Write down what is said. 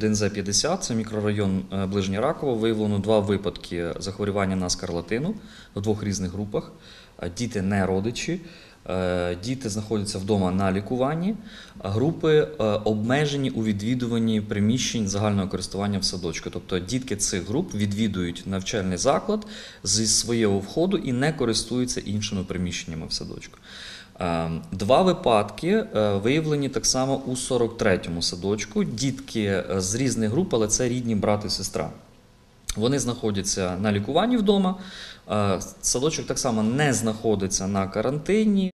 ДНЗ-50, це мікрорайон е, Ближнє Раково, виявлено два випадки захворювання на скарлатину в двох різних групах. Е, діти не родичі. Е, діти знаходяться вдома на лікуванні, групи е, обмежені у відвідуванні приміщень загального користування в садочку. Тобто дітки цих груп відвідують навчальний заклад зі своєго входу і не користуються іншими приміщеннями в садочку. Е, два випадки виявлені так само у 43-му садочку. Дітки з різних груп, але це рідні брат і сестра. Вони знаходяться на лікуванні вдома. Садочок так само не знаходиться на карантині.